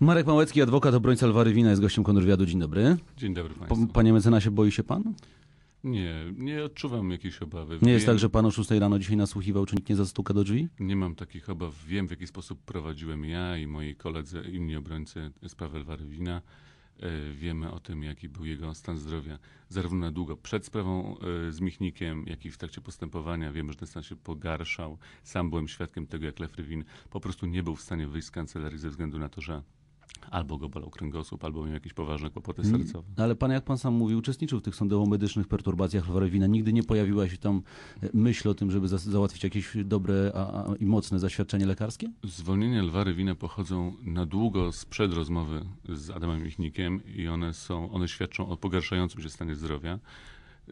Marek Małecki, adwokat, obrońca Alwary Wina, jest gościem Kontrwywiadu. Dzień dobry. Dzień dobry Państwu. panie mecenasie, boi się Pan? Nie, nie odczuwam jakiejś obawy. Nie wiem, jest tak, że Pan o 6 rano dzisiaj nasłuchiwał, czy nikt nie zastuka do drzwi? Nie mam takich obaw. Wiem, w jaki sposób prowadziłem ja i moi koledzy, inni obrońcy sprawy Alwary Wina. E, wiemy o tym, jaki był jego stan zdrowia, zarówno na długo przed sprawą e, z Michnikiem, jak i w trakcie postępowania. Wiemy, że ten stan się pogarszał. Sam byłem świadkiem tego, jak Lew Rywin po prostu nie był w stanie wyjść z kancelarii ze względu na to, że Albo go bolał kręgosłup, albo miał jakieś poważne kłopoty mm. sercowe. No ale pan, jak pan sam mówi, uczestniczył w tych sądowo-medycznych perturbacjach Warwina. Nigdy nie pojawiła się tam e, myśl o tym, żeby za załatwić jakieś dobre a, a, i mocne zaświadczenie lekarskie? Zwolnienia Lwary Rywina pochodzą na długo sprzed rozmowy z Adamem Michnikiem i one, są, one świadczą o pogarszającym się stanie zdrowia.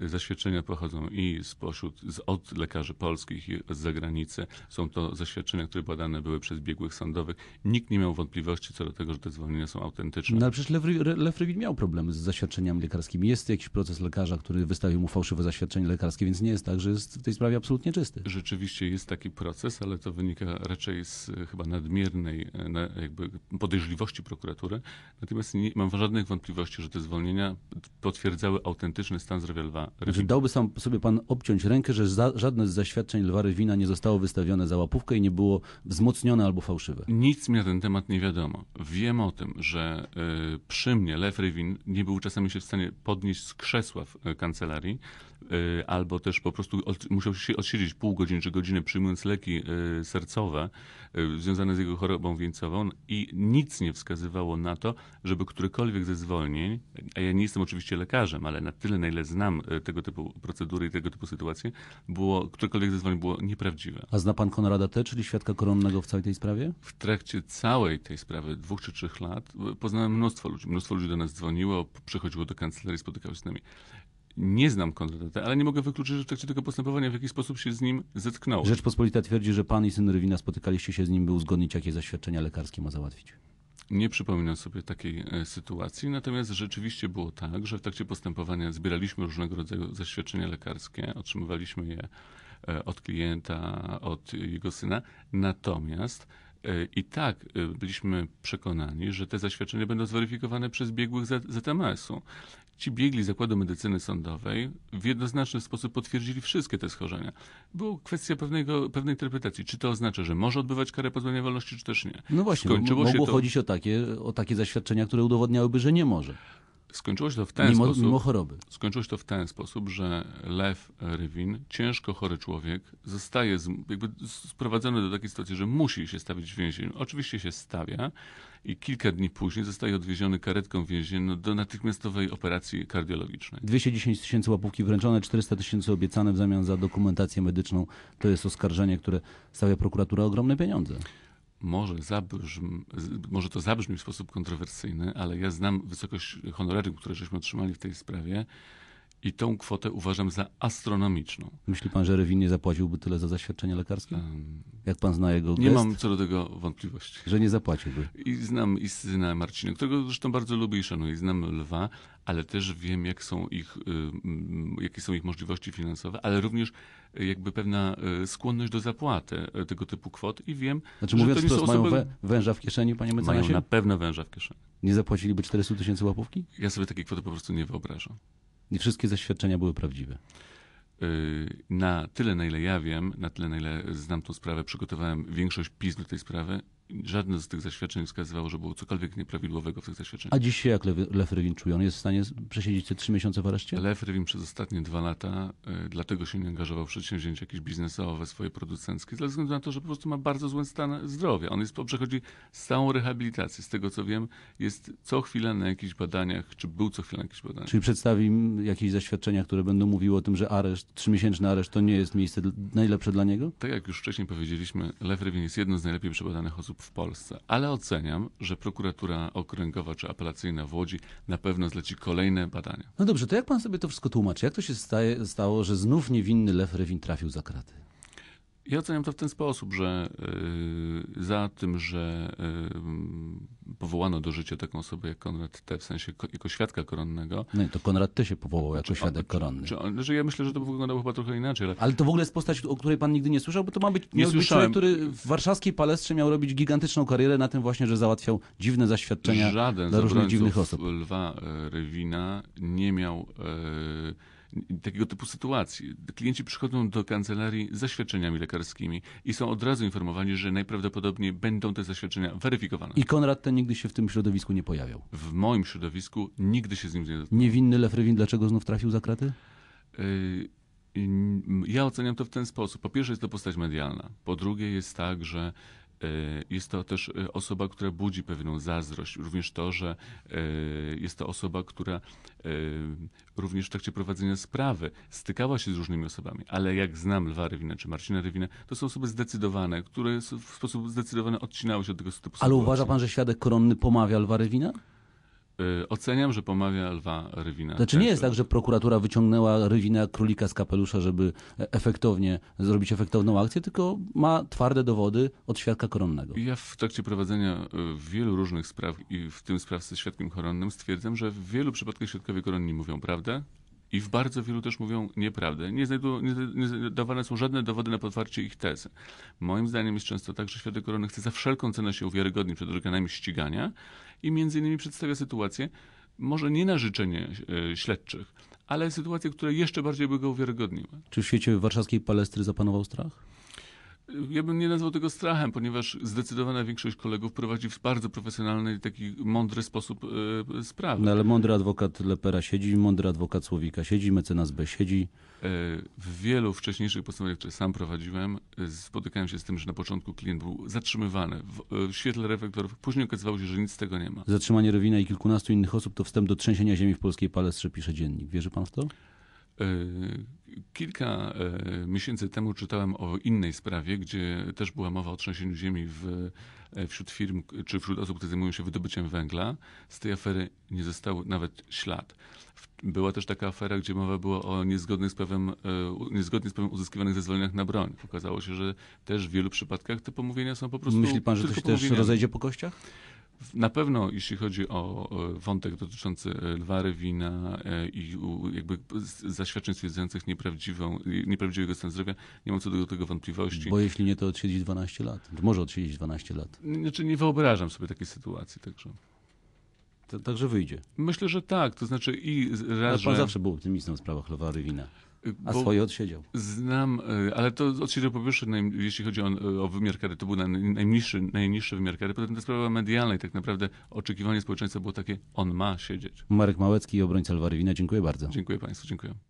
Zaświadczenia pochodzą i spośród, z, od lekarzy polskich i z zagranicy. Są to zaświadczenia, które badane były przez biegłych sądowych. Nikt nie miał wątpliwości co do tego, że te zwolnienia są autentyczne. No ale przecież Lefrywin miał problemy z zaświadczeniami lekarskimi. Jest jakiś proces lekarza, który wystawił mu fałszywe zaświadczenie lekarskie, więc nie jest tak, że jest w tej sprawie absolutnie czysty. Rzeczywiście jest taki proces, ale to wynika raczej z e, chyba nadmiernej e, jakby podejrzliwości prokuratury. Natomiast nie mam żadnych wątpliwości, że te zwolnienia potwierdzały autentyczny stan zdrowia czy Rywina. Dałby sam sobie pan obciąć rękę, że za, żadne z zaświadczeń Lwa Rywina nie zostało wystawione za łapówkę i nie było wzmocnione albo fałszywe? Nic mi na ten temat nie wiadomo. Wiem o tym, że y, przy mnie Lew Rywin nie był czasami się w stanie podnieść z krzesła w e, kancelarii, Y, albo też po prostu od, musiał się odsiedzieć pół godziny czy godziny przyjmując leki y, sercowe y, związane z jego chorobą wieńcową i nic nie wskazywało na to, żeby którykolwiek ze zwolnień, a ja nie jestem oczywiście lekarzem, ale na tyle na ile znam tego typu procedury i tego typu sytuacje, było, którekolwiek ze zwolnień było nieprawdziwe. A zna pan Konrada T., czyli świadka koronnego w całej tej sprawie? W trakcie całej tej sprawy, dwóch czy trzech lat, poznałem mnóstwo ludzi. Mnóstwo ludzi do nas dzwoniło, przychodziło do kancelarii, spotykało się z nami. Nie znam kandydata, ale nie mogę wykluczyć, że w trakcie tego postępowania w jakiś sposób się z nim zetknął. Rzeczpospolita twierdzi, że pan i syn Rywina spotykaliście się z nim, by uzgodnić, jakie zaświadczenia lekarskie ma załatwić. Nie przypominam sobie takiej e, sytuacji, natomiast rzeczywiście było tak, że w trakcie postępowania zbieraliśmy różnego rodzaju zaświadczenia lekarskie, otrzymywaliśmy je e, od klienta, od jego syna. Natomiast e, i tak byliśmy przekonani, że te zaświadczenia będą zweryfikowane przez biegłych ZMS-u. Ci biegli Zakładu Medycyny Sądowej w jednoznaczny sposób potwierdzili wszystkie te schorzenia. Była kwestia pewnego, pewnej interpretacji. Czy to oznacza, że może odbywać karę pozbawienia wolności, czy też nie? No właśnie, mogło to... chodzić o takie, o takie zaświadczenia, które udowodniałyby, że nie może. Skończyło się to w ten mimo, sposób. Mimo choroby. Skończyło się to w ten sposób, że Lew Rywin, ciężko chory człowiek, zostaje z, jakby sprowadzony do takiej sytuacji, że musi się stawić w więzieniu. Oczywiście się stawia i kilka dni później zostaje odwieziony karetką więzienną no, do natychmiastowej operacji kardiologicznej. 210 tysięcy łapówki wręczone, 400 tysięcy obiecane w zamian za dokumentację medyczną. To jest oskarżenie, które stawia prokuratura ogromne pieniądze może, zabrzm, może to zabrzmi w sposób kontrowersyjny, ale ja znam wysokość honorarium, które żeśmy otrzymali w tej sprawie i tą kwotę uważam za astronomiczną. Myśli pan, że Rewin nie zapłaciłby tyle za zaświadczenie lekarskie? Jak pan zna jego gest? Nie mam co do tego wątpliwości. Że nie zapłaciłby. I znam i syna Marcina, którego zresztą bardzo lubię i szanuję. I znam Lwa, ale też wiem, jak są ich, y, jakie są ich możliwości finansowe, ale również y, jakby pewna y, skłonność do zapłaty tego typu kwot i wiem, znaczy, że mówiąc to nie wprost, mają węża w kieszeni, panie mecenasie? Mają na pewno węża w kieszeni. Nie zapłaciliby 400 tysięcy łapówki? Ja sobie takiej kwoty po prostu nie wyobrażam. I wszystkie zaświadczenia były prawdziwe. Y, na tyle, na ile ja wiem, na tyle, na ile znam tą sprawę, przygotowałem większość pism do tej sprawy. Żadne z tych zaświadczeń nie wskazywało, że było cokolwiek nieprawidłowego w tych zaświadczeniach. A dzisiaj jak Lew, Lew Rywin czuje? On jest w stanie przesiedzieć te trzy miesiące w areszcie? Lew Rywin przez ostatnie dwa lata y, dlatego się nie angażował w przedsięwzięcia jakieś biznesowe, swoje producenckie, ze względu na to, że po prostu ma bardzo zły stan zdrowia. On jest, przechodzi całą rehabilitację. Z tego co wiem, jest co chwilę na jakichś badaniach, czy był co chwilę na jakichś badaniach. Czyli przedstawi jakieś zaświadczenia, które będą mówiły o tym, że areszt areszt, trzymiesięczny areszt to nie jest miejsce najlepsze dla niego? Tak jak już wcześniej powiedzieliśmy, Lew Rywin jest jedną z najlepiej przebadanych osób w Polsce, ale oceniam, że prokuratura okręgowa czy apelacyjna w Łodzi na pewno zleci kolejne badania. No dobrze, to jak pan sobie to wszystko tłumaczy? Jak to się staje, stało, że znów niewinny Lew Rywin trafił za kraty? Ja oceniam to w ten sposób, że y, za tym, że y, powołano do życia taką osobę jak Konrad T, w sensie jako świadka koronnego. No i to Konrad T się powołał znaczy, jako świadek koronny. Czy że znaczy, ja myślę, że to wyglądało chyba trochę inaczej. Ale... ale... to w ogóle jest postać, o której pan nigdy nie słyszał, bo to ma być, nie słyszałem. Być człowiek, który w warszawskiej palestrze miał robić gigantyczną karierę na tym właśnie, że załatwiał dziwne zaświadczenia Żaden dla różnych dziwnych osób. Żaden z Lwa y, Rewina nie miał... Yy takiego typu sytuacji. Klienci przychodzą do kancelarii z zaświadczeniami lekarskimi i są od razu informowani, że najprawdopodobniej będą te zaświadczenia weryfikowane. I Konrad ten nigdy się w tym środowisku nie pojawiał. W moim środowisku nigdy się z nim nie dotknął. Niewinny Lefrewin dlaczego znów trafił za kraty? Yy, ja oceniam to w ten sposób. Po pierwsze jest to postać medialna. Po drugie jest tak, że Y, jest to też y, osoba, która budzi pewną zazdrość. Również to, że y, jest to osoba, która również w trakcie prowadzenia sprawy stykała się z różnymi osobami. Ale jak znam Lwa Rywina czy Marcina Rywina, to są osoby zdecydowane, które w sposób zdecydowany odcinały się od tego typu sytuacji. Ale uważa pan, że świadek koronny pomawia Lwa Rywina? Y, oceniam, że pomawia Lwa Rywina. Znaczy nie jest tak, że prokuratura wyciągnęła Rywina królika z kapelusza, żeby e, efektownie zrobić efektowną akcję, tylko ma twarde dowody od świadka koronnego. Ja w trakcie prowadzenia y, wielu różnych spraw i w tym spraw ze świadkiem koronnym stwierdzam, że w wielu przypadkach świadkowie koronni mówią prawdę, i w bardzo wielu też mówią nieprawdę. Nie, znajdu, nie, nie dawane są żadne dowody na potwarcie ich tezy. Moim zdaniem jest często tak, że świadek koronny chce za wszelką cenę się uwiarygodnić przed organami ścigania i między innymi przedstawia sytuację, może nie na życzenie e, śledczych, ale sytuacje, które jeszcze bardziej by go uwiarygodniły. Czy w świecie warszawskiej palestry zapanował strach? ja bym nie nazwał tego strachem, ponieważ zdecydowana większość kolegów prowadzi w bardzo profesjonalny i taki mądry sposób y, sprawy. No ale mądry adwokat Lepera siedzi, mądry adwokat Słowika siedzi, mecenas B siedzi. E, w wielu wcześniejszych postępowaniach, które sam prowadziłem, e, spotykałem się z tym, że na początku klient był zatrzymywany w, w świetle reflektorów. Później okazywało się, że nic z tego nie ma. Zatrzymanie Rowina i kilkunastu innych osób to wstęp do trzęsienia ziemi w polskiej palestrze, pisze dziennik. Wierzy pan w to? E, kilka e, miesięcy temu czytałem o innej sprawie, gdzie też była mowa o trzęsieniu ziemi w, e, wśród firm czy wśród osób, które zajmują się wydobyciem węgla. Z tej afery nie został nawet ślad. Była też taka afera, gdzie mowa była o niezgodnych z prawem, niezgodnie z prawem uzyskiwanych zezwoleniach na broń. Okazało się, że też w wielu przypadkach te pomówienia są po prostu. Myśli pan, że to się też rozejdzie po kościach? Na pewno, jeśli chodzi o wątek dotyczący e, Lwary Wina e, i jakby zaświadczeń stwierdzających nieprawdziwą, nieprawdziwego stan zdrowia, nie mam co do tego wątpliwości. Bo jeśli nie, to odsiedzi 12 lat. Może odsiedzić 12 lat. Znaczy, nie wyobrażam sobie takiej sytuacji, także. Także wyjdzie. Myślę, że tak. To znaczy i raz, Ale pan że... zawsze był optymistą w sprawach Lwary Rywina. A swoje odsiedział. Znam, e, ale to odsiedział po pierwsze, jeśli chodzi o, o wymiar kary, to był najniższy, najniższy wymiar kary. Potem ta sprawa medialna i tak naprawdę oczekiwanie społeczeństwa było takie, on ma siedzieć. Marek Małecki i obrońca Lwa dziękuję bardzo. Dziękuję Państwu, dziękuję.